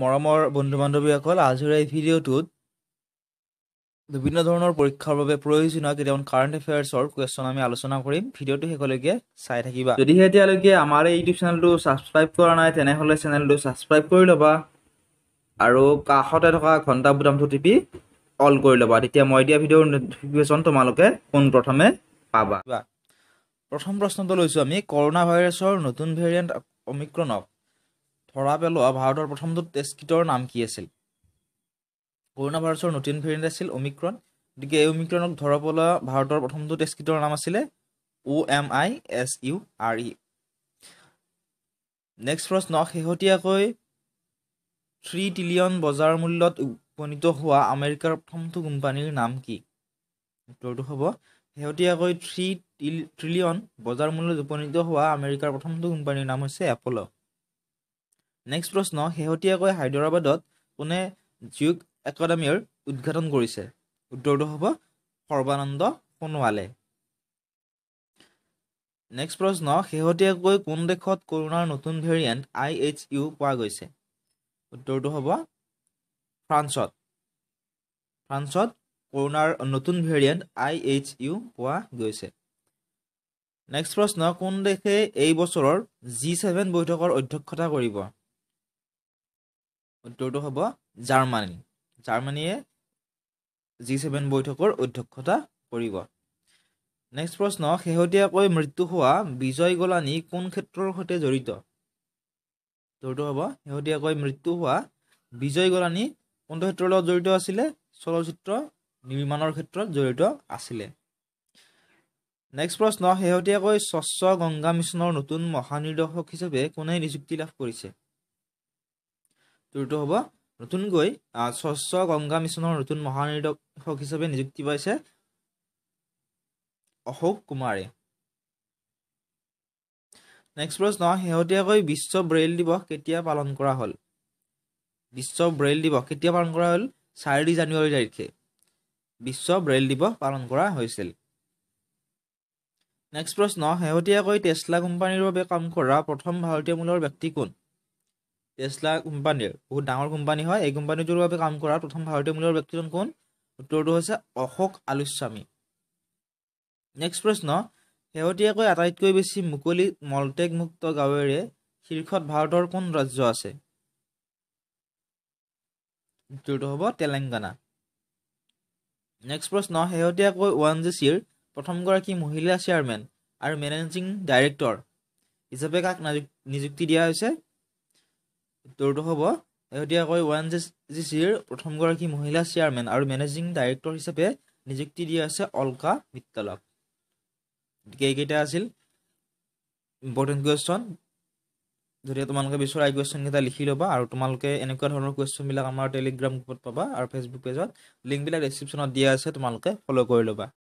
মৰমৰ বন্ধু বান্ধৱীসকল আজিৰ এই ভিডিঅ'টোত বিভিন্ন ধৰণৰ পৰীক্ষাৰ বাবে প্ৰয়োজনীয় কেইটামান কাৰেণ্ট এফেয়াৰ্ছৰ কুৱেশ্যন আমি আলোচনা কৰিম ভিডিঅ'টো শেষলৈকে চাই থাকিবা যদিহে এতিয়ালৈকে আমাৰ এই ইউটিউব চেনেলটো ছাবস্ক্ৰাইব কৰা নাই তেনেহ'লে চেনেলটো ছাবস্ক্ৰাইব কৰি ল'বা আৰু কাষতে থকা ঘণ্টা বুটামটো টিপি অল কৰি ল'বা তেতিয়া মই দিয়া ভিডিঅ'ৰ নটিফিকেশ্যন তোমালোকে পোনপ্ৰথমে পাবা প্ৰথম প্ৰশ্নটো লৈছোঁ আমি কৰোণা ভাইৰাছৰ নতুন ভেৰিয়েণ্ট অমিক্ৰণক সৰাবে পেলোৱা ভাৰতৰ প্ৰথমটো টেষ্ট কিটৰ নাম কি আছিল কৰোণা ভাইৰাছৰ নতুন ভেৰিয়েণ্ট আছিল অমিক্ৰণ গতিকে এই অমিক্ৰণক ধৰা লোৱা ভাৰতৰ প্ৰথমটো টেষ্ট কিটৰ নাম আছিলে O' M I S U R E next প্ৰশ্ন শেহতীয়াকৈ থ্ৰী ট্ৰিলিয়ন বজাৰ মূল্যত উপনীত হোৱা আমেৰিকাৰ প্ৰথমটো কোম্পানীৰ নাম কি উত্তৰটো হ'ব শেহতীয়াকৈ থ্ৰী ট্ৰিলিয়ন বজাৰ মূল্যত উপনীত হোৱা আমেৰিকাৰ প্ৰথমটো কোম্পানীৰ নাম হৈছে এপল' নেক্সট প্ৰশ্ন শেহতীয়াকৈ হায়দৰাবাদত কোনে যোগ একাডেমীৰ উদঘাটন কৰিছে উত্তৰটো হ'ব সৰ্বানন্দ সোণোৱালে নেক্সট প্ৰশ্ন শেহতীয়াকৈ কোন দেশত কৰোণাৰ নতুন ভেৰিয়েণ্ট আই এইচ ইউ পোৱা গৈছে উত্তৰটো হ'ব ফ্ৰান্সত ফ্ৰান্সত কৰোণাৰ নতুন ভেৰিয়েণ্ট আই এইচ ইউ পোৱা গৈছে নেক্সট প্ৰশ্ন কোন দেশে এই বছৰৰ জি ছেভেন বৈঠকৰ অধ্যক্ষতা কৰিব উত্তৰটো হ'ব জাৰ্মানী জাৰ্মানীয়ে জি ছেভেন বৈঠকৰ অধ্যক্ষতা কৰিব নেক্সট প্ৰশ্ন শেহতীয়াকৈ মৃত্যু হোৱা বিজয় গোলানী কোন ক্ষেত্ৰৰ সৈতে জড়িত উত্তৰটো হ'ব শেহতীয়াকৈ মৃত্যু হোৱা বিজয় গোলানী কোনটো ক্ষেত্ৰৰ লগত জড়িত আছিলে চলচ্চিত্ৰ নিৰ্মাণৰ ক্ষেত্ৰত জড়িত আছিলে নেক্সট প্ৰশ্ন শেহতীয়াকৈ স্বচ্ছ গংগা মিছনৰ নতুন মহানিৰ্দেশক হিচাপে কোনে নিযুক্তি লাভ কৰিছে জড়িত হ'ব নতুনকৈ স্বচ্ছ গংগা মিছনৰ নতুন মহানিৰ্দেশক হিচাপে নিযুক্তি পাইছে অশোক কুমাৰে নেক্সট প্ৰশ্ন শেহতীয়াকৈ বিশ্ব ব্ৰেইল দিৱস কেতিয়া পালন কৰা হ'ল বিশ্ব ব্ৰেইল দিৱস কেতিয়া পালন কৰা হ'ল চাৰি জানুৱাৰী তাৰিখে বিশ্ব ব্ৰেইল দিৱস পালন কৰা হৈছিল নেক্সট প্ৰশ্ন শেহতীয়াকৈ টেছলা কোম্পানীৰ বাবে কাম কৰা প্ৰথম ভাৰতীয় মূলৰ ব্যক্তি কোন টেছলা কোম্পানীৰ বহুত ডাঙৰ কোম্পানী হয় এই কোম্পানীটোৰ বাবে কাম কৰা প্ৰথম ভাৰতীয় মূলৰ ব্যক্তিজন কোন উত্তৰটো হৈছে অশোক আলুস্বামী নেক্সট প্ৰশ্ন শেহতীয়াকৈ আটাইতকৈ বেছি মুকলি মলটেকমুক্ত গাঁৱেৰে শীৰ্ষত ভাৰতৰ কোন ৰাজ্য আছে উত্তৰটো হ'ব তেলেংগানা নেক্সট প্ৰশ্ন শেহতীয়াকৈ ওৱান জি চিৰ প্ৰথমগৰাকী মহিলা চেয়াৰমেন আৰু মেনেজিং ডাইৰেক্টৰ হিচাপে কাক নিযুক্তি দিয়া হৈছে উত্তৰটো হ'ব শেহতীয়াকৈ ওৱান জে জি চিৰ প্ৰথমগৰাকী মহিলা চেয়াৰমেন আৰু মেনেজিং ডাইৰেক্টৰ হিচাপে নিযুক্তি দিয়া আছে অলকা মিট্টালক গতিকে এইকেইটা আছিল ইম্পৰ্টেণ্ট কুৱেশ্যন যদি তোমালোকে বিচৰা এই কুৱেশ্যনকেইটা লিখি ল'বা আৰু তোমালোকে এনেকুৱা ধৰণৰ কুৱেশ্যনবিলাক আমাৰ টেলিগ্ৰাম গ্ৰুপত পাবা আৰু ফেচবুক পেজত লিংকবিলাক ডিচক্ৰিপশ্যনত দিয়া আছে তোমালোকে ফ'ল' কৰি ল'বা